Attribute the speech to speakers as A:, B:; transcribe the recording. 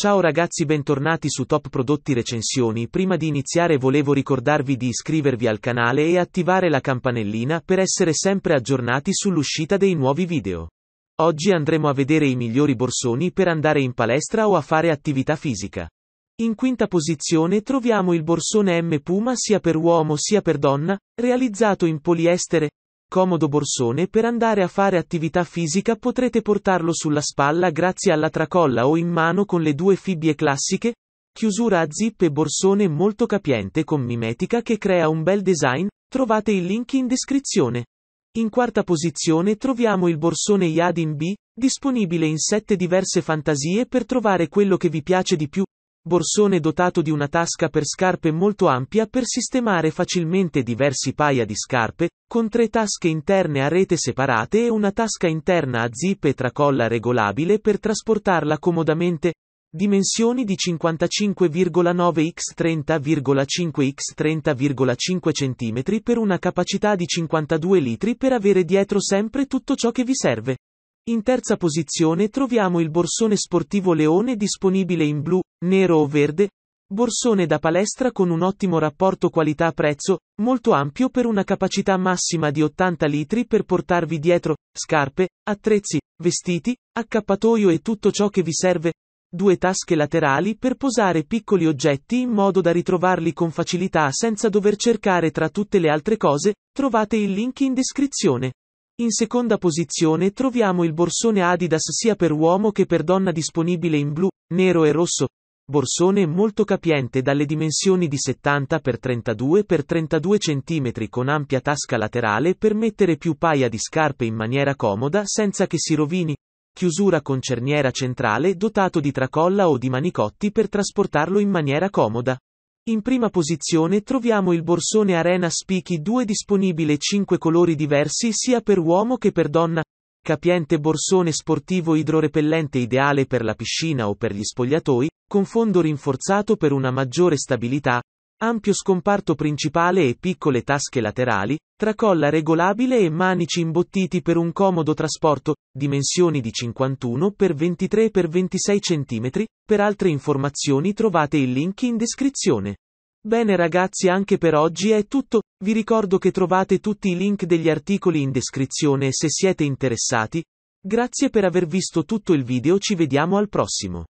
A: Ciao ragazzi bentornati su Top Prodotti Recensioni, prima di iniziare volevo ricordarvi di iscrivervi al canale e attivare la campanellina per essere sempre aggiornati sull'uscita dei nuovi video. Oggi andremo a vedere i migliori borsoni per andare in palestra o a fare attività fisica. In quinta posizione troviamo il borsone M Puma sia per uomo sia per donna, realizzato in poliestere, comodo borsone per andare a fare attività fisica potrete portarlo sulla spalla grazie alla tracolla o in mano con le due fibbie classiche, chiusura a zip e borsone molto capiente con mimetica che crea un bel design, trovate il link in descrizione. In quarta posizione troviamo il borsone Yadin B, disponibile in sette diverse fantasie per trovare quello che vi piace di più, Borsone dotato di una tasca per scarpe molto ampia per sistemare facilmente diversi paia di scarpe, con tre tasche interne a rete separate e una tasca interna a zip e tracolla regolabile per trasportarla comodamente, Dimensioni di 55,9 x 30,5 x 30,5 cm per una capacità di 52 litri per avere dietro sempre tutto ciò che vi serve. In terza posizione troviamo il borsone sportivo leone disponibile in blu, nero o verde, borsone da palestra con un ottimo rapporto qualità-prezzo, molto ampio per una capacità massima di 80 litri per portarvi dietro, scarpe, attrezzi, vestiti, accappatoio e tutto ciò che vi serve, due tasche laterali per posare piccoli oggetti in modo da ritrovarli con facilità senza dover cercare tra tutte le altre cose, trovate il link in descrizione. In seconda posizione troviamo il borsone Adidas sia per uomo che per donna disponibile in blu, nero e rosso. Borsone molto capiente dalle dimensioni di 70 x 32 x 32 cm con ampia tasca laterale per mettere più paia di scarpe in maniera comoda senza che si rovini. Chiusura con cerniera centrale dotato di tracolla o di manicotti per trasportarlo in maniera comoda. In prima posizione troviamo il borsone Arena Spiky 2 disponibile 5 colori diversi sia per uomo che per donna. Capiente borsone sportivo idrorepellente ideale per la piscina o per gli spogliatoi, con fondo rinforzato per una maggiore stabilità, ampio scomparto principale e piccole tasche laterali, tracolla regolabile e manici imbottiti per un comodo trasporto, dimensioni di 51 x 23 x 26 cm, per altre informazioni trovate il link in descrizione. Bene ragazzi anche per oggi è tutto, vi ricordo che trovate tutti i link degli articoli in descrizione se siete interessati. Grazie per aver visto tutto il video ci vediamo al prossimo.